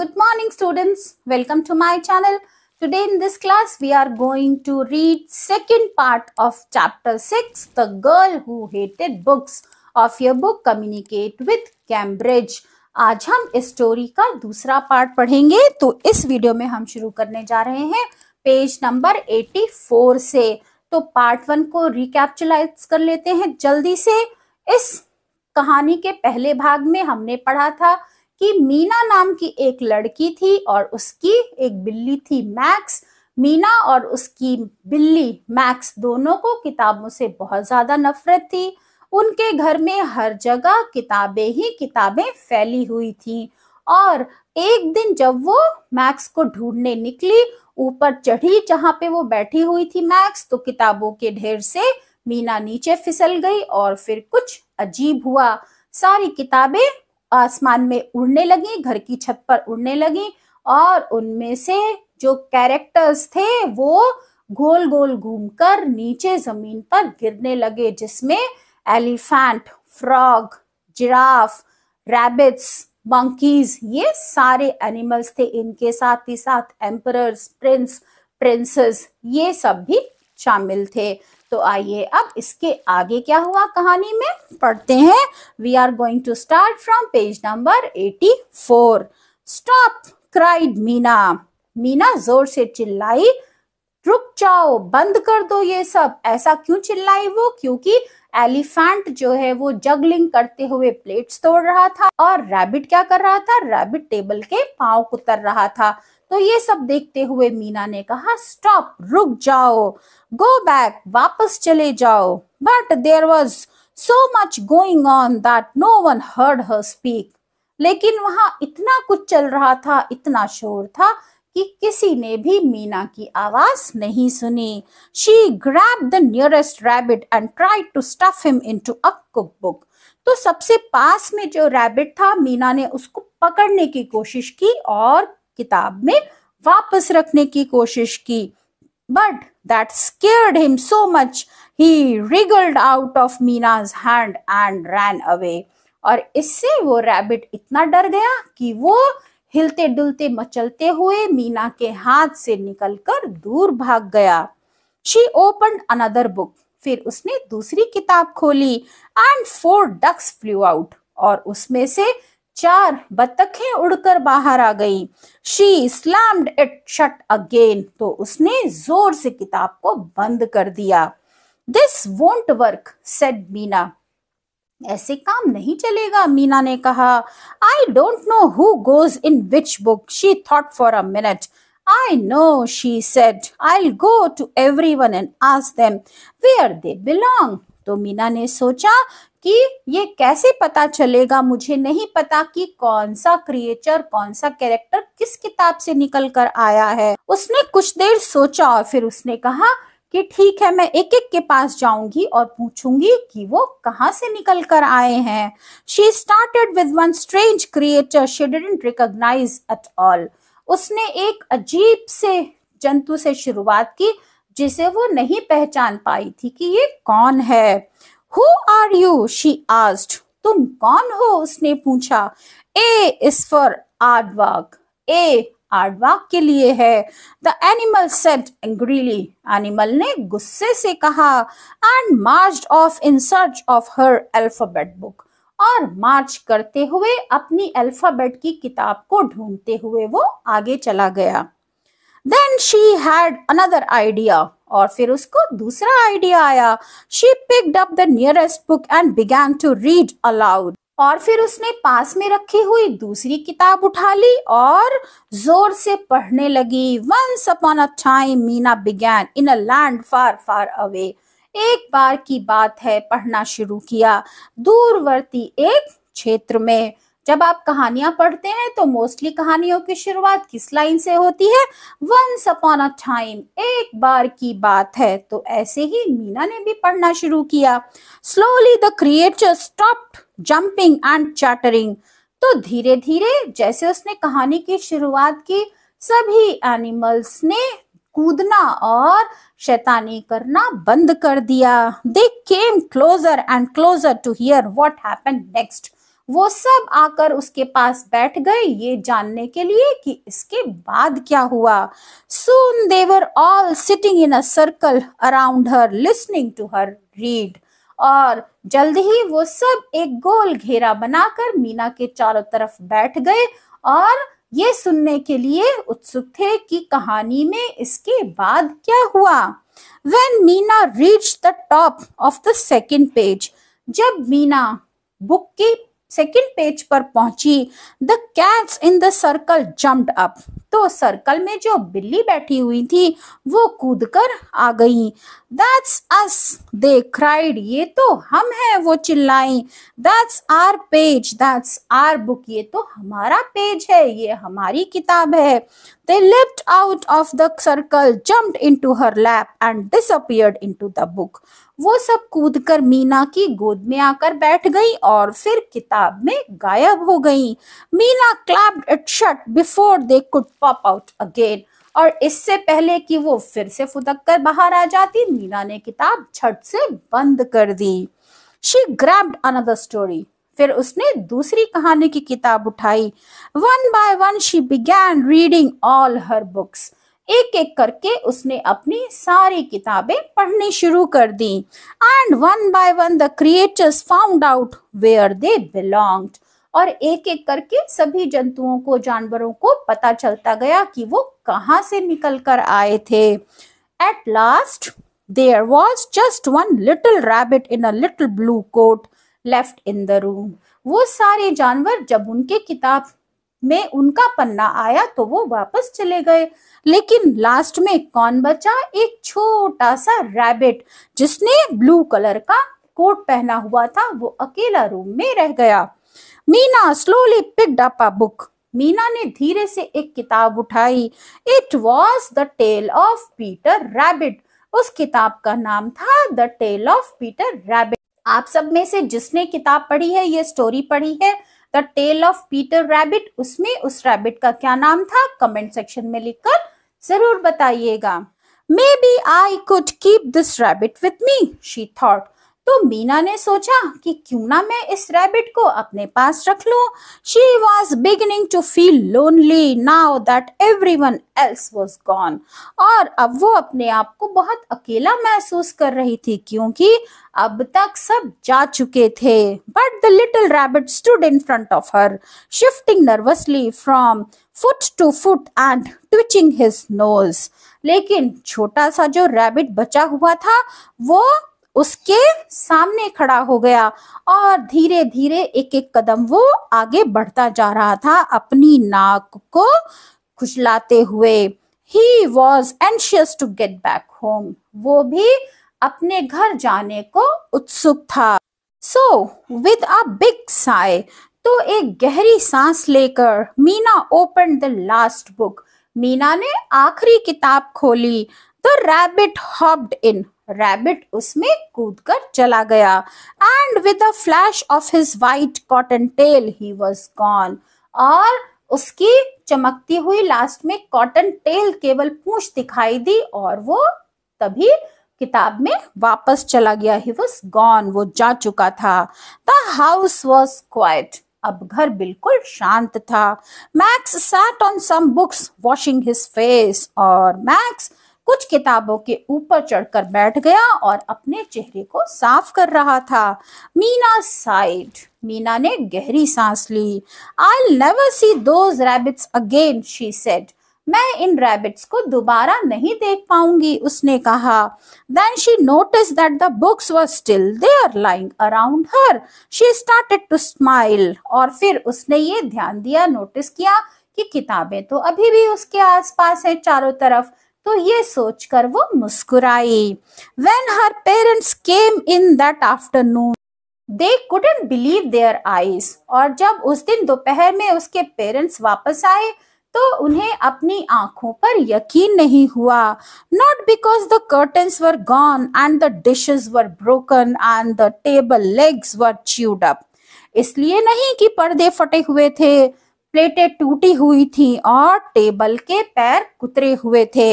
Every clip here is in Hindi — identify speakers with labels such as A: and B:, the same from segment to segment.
A: good morning students welcome to my channel today in this class we are going to read second part of chapter 6 the girl who hated books of your book communicate with cambridge आज हम इस स्टोरी का दूसरा पार्ट पढ़ेंगे तो इस वीडियो में हम शुरू करने जा रहे हैं पेज नंबर 84 से तो पार्ट वन को रिकैप्चुलाइज कर लेते हैं जल्दी से इस कहानी के पहले भाग में हमने पढ़ा था कि मीना नाम की एक लड़की थी और उसकी एक बिल्ली थी मैक्स मीना और उसकी बिल्ली मैक्स दोनों को किताबों से बहुत ज्यादा नफरत थी उनके घर में हर जगह किताबें ही किताबें फैली हुई थी और एक दिन जब वो मैक्स को ढूंढने निकली ऊपर चढ़ी जहां पे वो बैठी हुई थी मैक्स तो किताबों के ढेर से मीना नीचे फिसल गई और फिर कुछ अजीब हुआ सारी किताबें आसमान में उड़ने लगी घर की छत पर उड़ने लगी और उनमें से जो कैरेक्टर्स थे वो गोल गोल घूमकर नीचे जमीन पर गिरने लगे जिसमें elephant frog giraffe rabbits monkeys ये सारे एनिमल्स थे इनके साथ ही साथ एम्परर्स प्रिंस प्रिंसेस ये सब भी शामिल थे तो आइए अब इसके आगे क्या हुआ कहानी में पढ़ते हैं we are going to start from page number eighty four stop cried Meena Meena जोर से चिल्लाई रुक जाओ बंद कर दो ये सब ऐसा क्यों चिल्लाई वो क्योंकि एलिफेंट जो है वो जगलिंग करते हुए प्लेट्स तोड़ रहा था और रैबिट क्या कर रहा था रैबिट टेबल के पाँव कुतर रहा था तो ये सब देखते हुए मीना ने कहा स्टॉप रुक जाओ गो बैक वापस चले जाओ but there was so much going on that no one heard her speak लेकिन वहां इतना कुछ चल रहा था इतना शोर था कि किसी ने भी मीना की आवाज नहीं सुनी she grab the nearest rabbit and try to stuff him into a cook book तो सबसे पास में जो रैबिट था मीना ने उसको पकड़ने की कोशिश की और किताब में वापस रखने की कोशिश की but that scared him so much he wriggled out of Meena's hand and ran away और इससे वो रैबिट इतना डर गया कि वो हिलते डुलते मचलते हुए मीना के हाथ से निकलकर दूर भाग गया शी ओपन अनदर बुक फिर उसने दूसरी किताब खोली and four ducks flew out और उसमें से चार बतखें उड़कर बाहर आ गई she slammed it shut again तो उसने जोर से किताब को बंद कर दिया this won't work said Meena ऐसे काम नहीं चलेगा मीना ने कहा I don't know who goes in which book she thought for a minute no she she I go to everyone and ask them where they belong तो मीना ने सोचा कि ये कैसे पता चलेगा मुझे नहीं पता कि कौन सा क्रिएचर कौन सा कैरेक्टर किस किताब से निकल कर आया है उसने कुछ देर सोचा और फिर उसने कहा कि ठीक है मैं एक एक के पास जाऊंगी और पूछूंगी कि वो कहाँ से निकल कर आए हैं she started with one strange creature she didn't recognise at all उसने एक अजीब से जंतु से शुरुआत की जिसे वो नहीं पहचान पाई थी कि ये कौन है who are you she asked तुम कौन हो उसने पूछा ए इज फॉर आर्डवाक ए आर्डवाक के लिए है द एनिमल सेट एंग्रीली एनिमल ने गुस्से से कहा and march off in search of her alphabet book और मार्च करते हुए अपनी अल्फाबेट की किताब को ढूंढते हुए वो आगे चला गया then she had another idea और फिर उसको दूसरा आइडिया आया she picked up the nearest book and began to read aloud और फिर उसने पास में रखी हुई दूसरी किताब उठा ली और जोर से पढ़ने लगी once upon a time Meena began in a land far far away एक बार की बात है पढ़ना शुरू किया दूरवर्ती एक क्षेत्र में जब आप कहानियां पढ़ते हैं तो मोस्टली कहानियों की शुरुआत किस लाइन से होती है वंस अपॉन अ टाइम एक बार की बात है तो ऐसे ही मीना ने भी पढ़ना शुरू किया slowly the creator stop jumping and chattering तो धीरे धीरे जैसे उसने कहानी की शुरुआत की सभी एनिमल्स ने कूदना और शैतानी करना बंद कर दिया they came closer and closer to hear what happen next वो सब आकर उसके पास बैठ गए ये जानने के लिए कि इसके बाद क्या हुआ सुन they were all sitting in a circle around her listening to her read और जल्द ही वो सब एक गोल घेरा बनाकर मीना के चारों तरफ बैठ गए और ये सुनने के लिए उत्सुक थे कि कहानी में इसके बाद क्या हुआ when Meena reach the top of the second page जब मीना बुक की सेकेंड पेज पर पहुंची the cats in the circle jumped up तो सर्कल में जो बिल्ली बैठी हुई थी वो कूदकर आ गई दैट्स अस दे क्राइड ये तो हम है वो चिल्लाई that's our page that's our book ये तो हमारा पेज है ये हमारी किताब है they lift out of the circle jumped into her lap and disappeared into the book वो सब कूदकर मीना की गोद में आकर बैठ गई और फिर किताब में गायब हो गई Meena clapped it shut before they could pop out again और इससे पहले कि वो फिर से फुदक कर बाहर आ जाती मीना ने किताब छट से बंद कर दी शी ग्रैब्ड अनदर स्टोरी फिर उसने दूसरी कहानी की किताब उठाई one by one she began reading all her books एक एक करके उसने अपनी सारी किताबें पढ़नी शुरू कर दी and one by one the creators found out where they belonged और एक एक करके सभी जंतुओं को जानवरों को पता चलता गया कि वो कहाँ से निकल कर आए थे at last there was just one little rabbit in a little blue coat left in the room वो सारे जानवर जब उनके किताब में उनका पन्ना आया तो वो वापस चले गए लेकिन लास्ट में कौन बचा एक छोटा सा रैबिट जिसने ब्लू कलर का कोट पहना हुआ था वो अकेला रूम में रह गया Meena slowly picked up a book Meena ने धीरे से एक किताब उठाई it was the tale of Peter Rabbit उस किताब का नाम था the tale of Peter Rabbit आप सब में से जिसने किताब पढ़ी है ये स्टोरी पढ़ी है the tale of Peter Rabbit उसमें उस रैबिट का क्या नाम था कमेंट सेक्शन में लिखकर जरूर बताइएगा maybe I could keep this rabbit with me she thought तो मीना ने सोचा कि क्यों ना मैं इस रैबिट को अपने पास रख लू she was beginning to feel lonely now that everyone else was gone और अब वो अपने आप को बहुत अकेला महसूस कर रही थी क्योंकि अब तक सब जा चुके थे but the little rabbit stood in front of her shifting nervously from foot to foot and twitching his nose लेकिन छोटा सा जो रैबिट बचा हुआ था वो उसके सामने खड़ा हो गया और धीरे धीरे एक एक कदम वो आगे बढ़ता जा रहा था अपनी नाक को खुशलाते हुए he was anxious to get back home वो भी अपने घर जाने को उत्सुक था so with a big sigh तो एक गहरी सांस लेकर Meena open the last book Meena ने आखिरी किताब खोली the rabbit hopped in rabbit उसमें कूदकर चला गया and with a flash of his white cotton tail he was gone और उसकी चमकती हुई लास्ट में कॉटन टेल केवल पूछ दिखाई दी और वो तभी किताब में वापस चला गया ही वॉज गॉन वो जा चुका था द हाउस वॉज क्वाइट अब घर बिल्कुल शांत था Max sat on some books washing his face और मैक्स कुछ किताबों के ऊपर चढ़कर बैठ गया और अपने चेहरे को साफ कर रहा था मीना साइड मीना ने गहरी सांस ली I never see those rabbits again she said मैं इन रैबिट्स को दोबारा नहीं देख पाऊंगी उसने कहा then she notice that the books were still there lying around her she started to smile और फिर उसने ये ध्यान दिया नोटिस किया कि किताबें तो अभी भी उसके आसपास हैं चारों तरफ तो ये सोचकर वो मुस्कुराई when her parents came in that afternoon they couldn't believe their eyes और जब उस दिन दोपहर में उसके पेरेंट्स वापस आए तो उन्हें अपनी आंखों पर यकीन नहीं हुआ not because the curtains were gone and the dishes were broken and the table legs were chewed up इसलिए नहीं कि पर्दे फटे हुए थे प्लेटें टूटी हुई थी और टेबल के पैर कुतरे हुए थे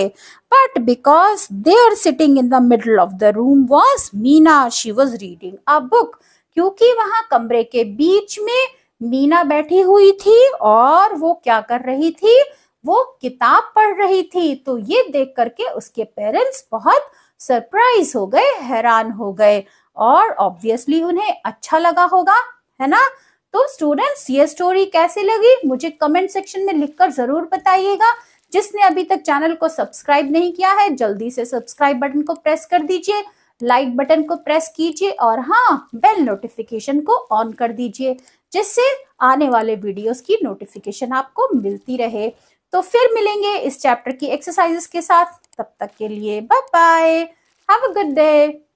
A: but because are sitting in the middle of the room was Meena she was reading a book क्योंकि वहां कमरे के बीच में मीना बैठी हुई थी और वो क्या कर रही थी वो किताब पढ़ रही थी तो ये देख करके उसके पेरेंट्स बहुत सरप्राइज हो गए हैरान हो गए और ऑब्वियसली उन्हें अच्छा लगा होगा है ना तो स्टूडेंट्स ये स्टोरी कैसे लगी मुझे कमेंट सेक्शन में लिखकर जरूर बताइएगा जिसने अभी तक चैनल को सब्सक्राइब नहीं किया है जल्दी से सब्सक्राइब बटन को प्रेस कर दीजिए लाइक बटन को प्रेस कीजिए और हाँ बेल नोटिफिकेशन को ऑन कर दीजिए जिससे आने वाले वीडियोस की नोटिफिकेशन आपको मिलती रहे तो फिर मिलेंगे इस चैप्टर की एक्सरसाइजेस के साथ तब तक के लिए bye bye have a good day